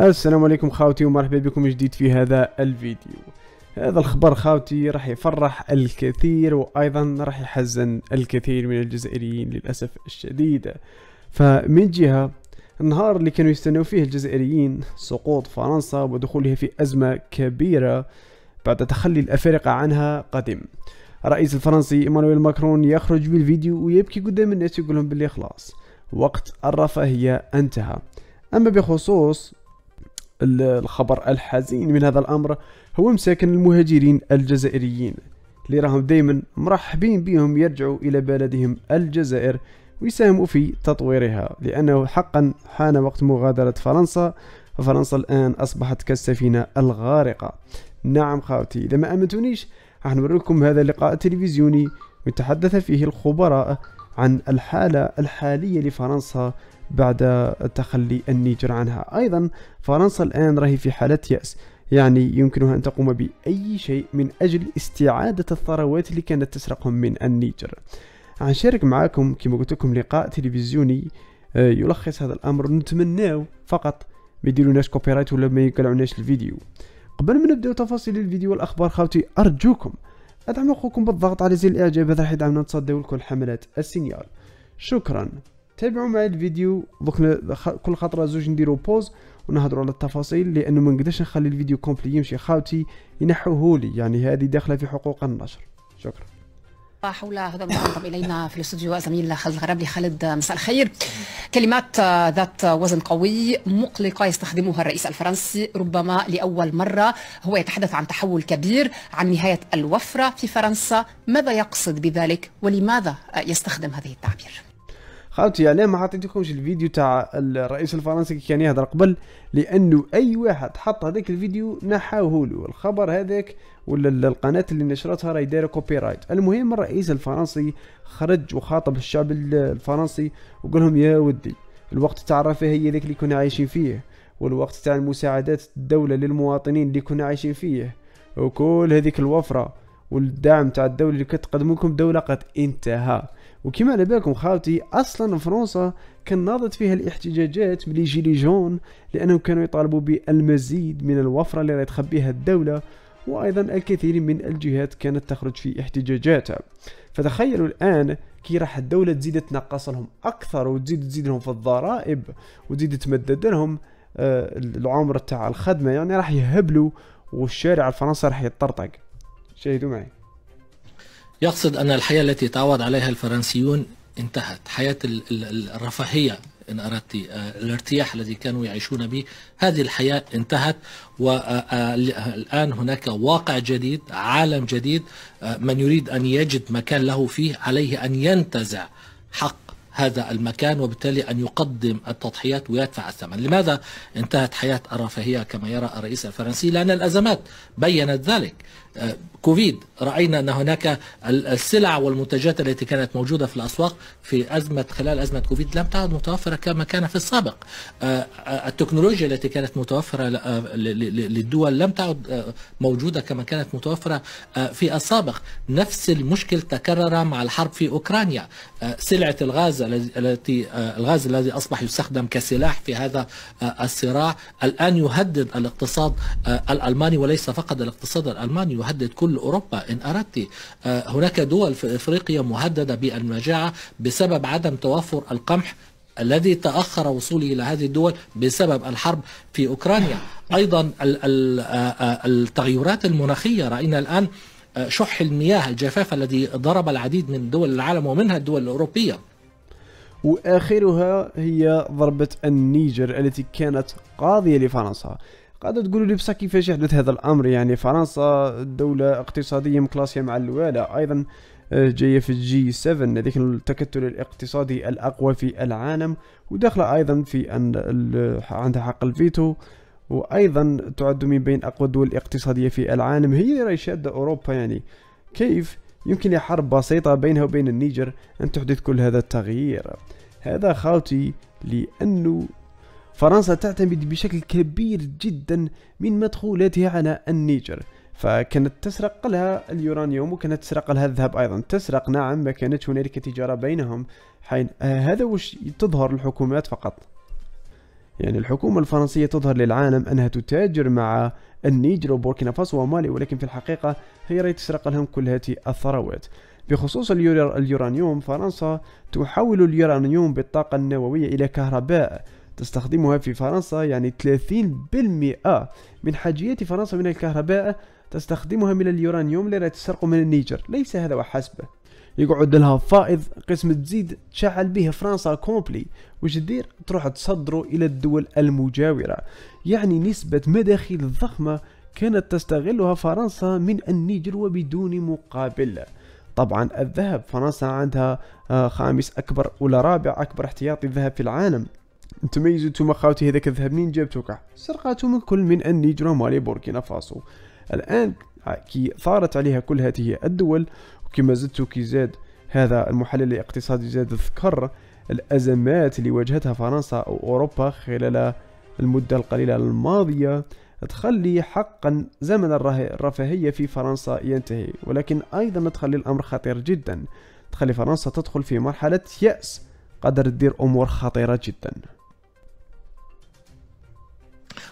السلام عليكم خاوتي ومرحبا بكم جديد في هذا الفيديو هذا الخبر خاوتي راح يفرح الكثير وايضا راح يحزن الكثير من الجزائريين للاسف الشديد فمن جهه النهار اللي كانوا يستنوا فيه الجزائريين سقوط فرنسا ودخولها في ازمه كبيره بعد تخلي الافارقه عنها قدم الرئيس الفرنسي ايمانويل ماكرون يخرج بالفيديو ويبكي قدام الناس يقولهم باللي خلاص وقت الرفاهيه انتهى اما بخصوص الخبر الحزين من هذا الأمر هو مساكن المهاجرين الجزائريين اللي راهم دايما مرحبين بهم يرجعوا إلى بلدهم الجزائر ويساهموا في تطويرها لأنه حقا حان وقت مغادرة فرنسا ففرنسا الآن أصبحت كالسفينة الغارقة نعم خاوتي إذا ما أمنتونيش راح نوريكم هذا اللقاء التلفزيوني يتحدث فيه الخبراء عن الحالة الحالية لفرنسا بعد تخلي النيجر عنها أيضا فرنسا الآن راهي في حالة يأس يعني يمكنها أن تقوم بأي شيء من أجل استعادة الثروات اللي كانت تسرقهم من النيجر هنشارك معاكم كما قلت لكم لقاء تلفزيوني آه، يلخص هذا الأمر نتمناه فقط ما يديروناش كوبي رايت ولا ما يقلعوناش الفيديو قبل ما نبداو تفاصيل الفيديو والاخبار خاوتي ارجوكم ادعموا اخوكم بالضغط على زر الاعجاب هذا راح يدعمنا نتصدوا لكل حملات السينيال شكرا تابعوا معي الفيديو دوك كل خطره زوج نديروا بوز ونهضروا على التفاصيل لانه ما نقدرش نخلي الفيديو كومبلي يمشي خاوتي ينحوه لي يعني هذه داخله في حقوق النشر شكرا حول هذا المنضم الينا في الاستوديو زميلنا خالد الغرابلي خالد مساء الخير كلمات ذات وزن قوي مقلقه يستخدمها الرئيس الفرنسي ربما لاول مره هو يتحدث عن تحول كبير عن نهايه الوفره في فرنسا ماذا يقصد بذلك ولماذا يستخدم هذه التعبير؟ خاوتي علاه ما عطيتكمش الفيديو تاع الرئيس الفرنسي كي كان يهضر قبل لانه اي واحد حط هذاك الفيديو نحاوه له الخبر هذاك ولا القناه اللي نشرتها راهي دايره كوبي رايت المهم الرئيس الفرنسي خرج وخاطب الشعب الفرنسي وقال لهم يا ودي الوقت تاع الرفاهيه ذاك اللي كنا عايشين فيه والوقت تاع المساعدات الدوله للمواطنين اللي كنا عايشين فيه وكل هذيك الوفره والدعم تاع الدوله اللي كتقدم لكم دوله قد انتهى وكما على بالكم خاوتي اصلا فرنسا كان ناضت فيها الاحتجاجات ملي جيلي جون لانهم كانوا يطالبوا بالمزيد من الوفره اللي راهي تخبيها الدوله وايضا الكثير من الجهات كانت تخرج في احتجاجاتها فتخيلوا الان كي راح الدوله تزيد تنقص لهم اكثر وتزيد تزيد لهم في الضرائب وتزيد تمدد لهم آه، العمر تاع الخدمه يعني راح يهبلوا والشارع الفرنسي راح يطرطق شاهدوا معي يقصد أن الحياة التي تعود عليها الفرنسيون انتهت حياة الرفاهية إن أردت آه، الارتياح الذي كانوا يعيشون به هذه الحياة انتهت والآن آه، آه، هناك واقع جديد عالم جديد من يريد أن يجد مكان له فيه عليه أن ينتزع حق هذا المكان وبالتالي أن يقدم التضحيات ويدفع الثمن لماذا انتهت حياة الرفاهية كما يرى الرئيس الفرنسي لأن الأزمات بيّنت ذلك كوفيد راينا ان هناك السلع والمنتجات التي كانت موجوده في الاسواق في ازمه خلال ازمه كوفيد لم تعد متوفره كما كان في السابق آه، آه، التكنولوجيا التي كانت متوفره آه، للدول لم تعد موجوده كما كانت متوفره في السابق نفس المشكل تكرر مع الحرب في اوكرانيا سلعه الغاز التي الغاز الذي اصبح يستخدم كسلاح في هذا الصراع الان يهدد الاقتصاد الالماني وليس فقط الاقتصاد الالماني يهدد كل كل أوروبا إن أردت آه، هناك دول في إفريقيا مهددة بالمجاعة بسبب عدم توفر القمح الذي تأخر وصوله إلى هذه الدول بسبب الحرب في أوكرانيا أيضا آه، آه، التغيرات المناخية رأينا الآن شح المياه الجفاف الذي ضرب العديد من دول العالم ومنها الدول الأوروبية واخرها هي ضربه النيجر التي كانت قاضيه لفرنسا قادر تقولوا لي بصح كيفاش يحدث هذا الامر يعني فرنسا دولة اقتصادية مكلاسية مع الاولى ايضا آه، جاية في الجي 7 هذيك التكتل الاقتصادي الاقوى في العالم وداخلة ايضا في ان عندها حق الفيتو وايضا تعد من بين اقوى الدول الاقتصادية في العالم هي راهي شادة اوروبا يعني كيف يمكن لحرب بسيطة بينها وبين النيجر ان تحدث كل هذا التغيير هذا خاوتي لانه فرنسا تعتمد بشكل كبير جدا من مدخولاتها على النيجر فكانت تسرق لها اليورانيوم وكانت تسرق لها الذهب ايضا تسرق نعم ما كانت هنالك تجاره بينهم حين آه، هذا وش تظهر الحكومات فقط يعني الحكومة الفرنسية تظهر للعالم أنها تتاجر مع النيجر وبوركينا فاسو ومالي ولكن في الحقيقة هي راهي تسرق لهم كل هذه الثروات بخصوص اليورانيوم فرنسا تحول اليورانيوم بالطاقة النووية إلى كهرباء تستخدمها في فرنسا يعني 30% من حاجيات فرنسا من الكهرباء تستخدمها من اليورانيوم الذي تسرق من النيجر ليس هذا وحسب يقعد لها فائض قسم تزيد تشعل به فرنسا كومبلي وش دير تروح تصدره الى الدول المجاوره يعني نسبه مداخيل ضخمه كانت تستغلها فرنسا من النيجر وبدون مقابل طبعا الذهب فرنسا عندها آه، خامس أكبر ولا رابع أكبر احتياطي ذهب في العالم تميزوا نتوما خاوتي هذاك الذهب منين جابتو كاع سرقاتو من كل من النيجر ومالي بوركينا فاسو الان كي ثارت عليها كل هذه الدول وكما زدتو كي زاد هذا المحلل الاقتصادي زاد ذكر الأزمات اللي واجهتها فرنسا أو أوروبا خلال المدة القليلة الماضية تخلي حقا زمن الرفاهية في فرنسا ينتهي ولكن أيضا تخلي الأمر خطير جدا تخلي فرنسا تدخل في مرحلة يأس قدر تدير أمور خطيرة جدا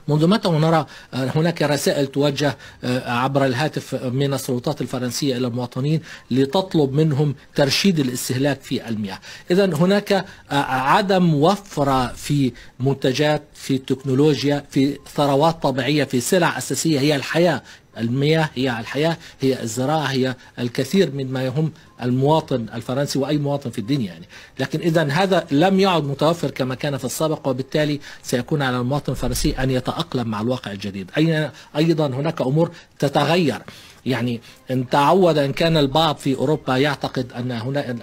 منذ متى نرى آه، هناك رسائل توجه آه، عبر الهاتف من السلطات الفرنسية إلى المواطنين لتطلب منهم ترشيد الاستهلاك في المياه إذا هناك آه، عدم وفرة في منتجات في تكنولوجيا في ثروات طبيعية في سلع أساسية هي الحياة المياه هي الحياة هي الزراعة هي الكثير مما يهم المواطن الفرنسي وأي مواطن في الدنيا يعني لكن إذا هذا لم يعد متوفر كما كان في السابق وبالتالي سيكون على المواطن الفرنسي أن يتأقلم مع الواقع الجديد أيضا هناك أمور تتغير يعني ان تعود ان كان البعض في اوروبا يعتقد ان هنا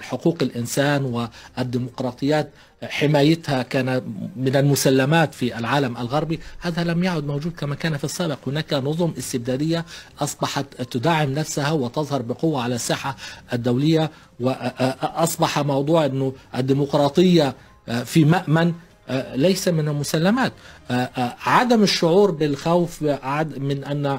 حقوق الانسان والديمقراطيات حمايتها كان من المسلمات في العالم الغربي هذا لم يعد موجود كما كان في السابق هناك نظم استبدادية أصبحت تدعم نفسها وتظهر بقوة على الساحة الدولية وأصبح موضوع أنه الديمقراطية في مأمن ليس من المسلمات عدم الشعور بالخوف من أن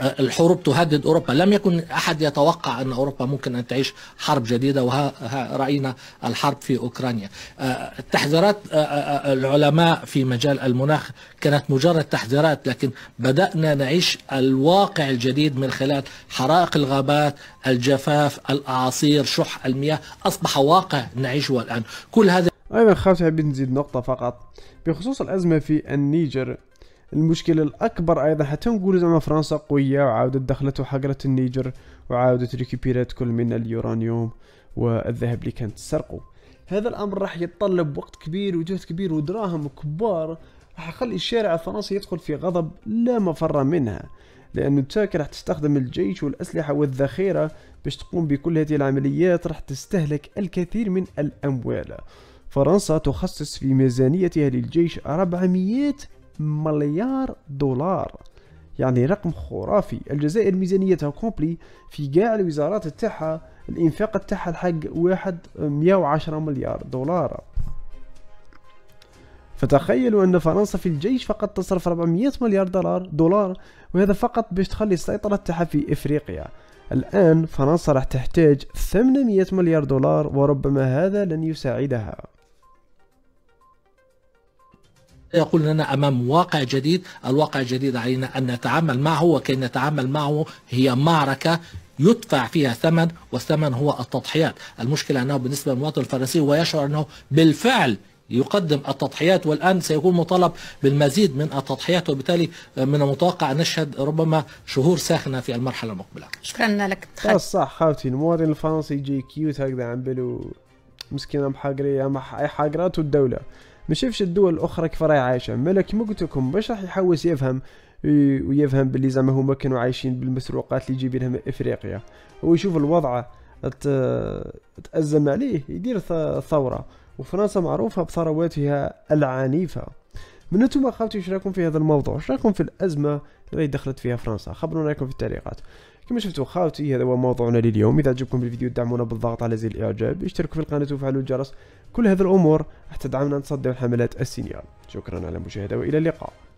الحروب تهدد أوروبا لم يكن أحد يتوقع أن أوروبا ممكن أن تعيش حرب جديدة وها راينا الحرب في أوكرانيا آه، تحذيرات آه، آه، العلماء في مجال المناخ كانت مجرد تحذيرات لكن بدأنا نعيش الواقع الجديد من خلال حرائق الغابات الجفاف الأعاصير شح المياه أصبح واقع نعيشه الآن كل هذا أيضا خارج نزيد نقطة فقط بخصوص الأزمة في النيجر المشكله الاكبر ايضا حتى نقول زعما فرنسا قويه وعاودت دخلت وحقرت النيجر وعاودت ريكيبيرات كل من اليورانيوم والذهب اللي كانت تسرقه هذا الامر راح يتطلب وقت كبير وجهد كبير ودراهم كبار راح يخلي الشارع الفرنسي يدخل في غضب لا مفر منها لأن تشاك راح تستخدم الجيش والأسلحة والذخيرة باش تقوم بكل هذه العمليات راح تستهلك الكثير من الأموال فرنسا تخصص في ميزانيتها للجيش 400 مليار دولار يعني رقم خرافي الجزائر ميزانيتها كومبلي في كاع الوزارات تاعها الانفاق تاعها الحق واحد مية وعشرة مليار دولار فتخيلوا ان فرنسا في الجيش فقط تصرف 400 مليار دولار دولار وهذا فقط باش تخلي السيطرة تاعها في افريقيا الان فرنسا راح تحتاج 800 مليار دولار وربما هذا لن يساعدها يقول لنا أمام واقع جديد الواقع الجديد علينا أن نتعامل معه وكي نتعامل معه هي معركة يدفع فيها ثمن والثمن هو التضحيات المشكلة أنه بالنسبة للمواطن الفرنسي هو يشعر أنه بالفعل يقدم التضحيات والآن سيكون مطالب بالمزيد من التضحيات وبالتالي من المتوقع أن نشهد ربما شهور ساخنة في المرحلة المقبلة شكرا لك صح خاوتي المواطن الفرنسي جي كيوت هكذا عن بلو مسكينة محاقرية محاقرات الدولة ما شافش الدول الاخرى كيف راهي عايشه مالا كيما قلت لكم باش راح يحوس يفهم ويفهم باللي زعما هما كانوا عايشين بالمسروقات اللي يجيب لها من افريقيا هو يشوف الوضع تأزم عليه يدير ثورة وفرنسا معروفة بثرواتها العنيفة من انتم اخوتي واش راكم في هذا الموضوع واش راكم في الازمه اللي دخلت فيها فرنسا خبرونا رايكم في التعليقات كما شفتوا خاوتي هذا هو موضوعنا لليوم اذا عجبكم الفيديو دعمونا بالضغط على زر الاعجاب اشتركوا في القناه وفعلوا الجرس كل هذه الامور حتى تدعمنا نصدر حملات السينيال شكرا على المشاهده والى اللقاء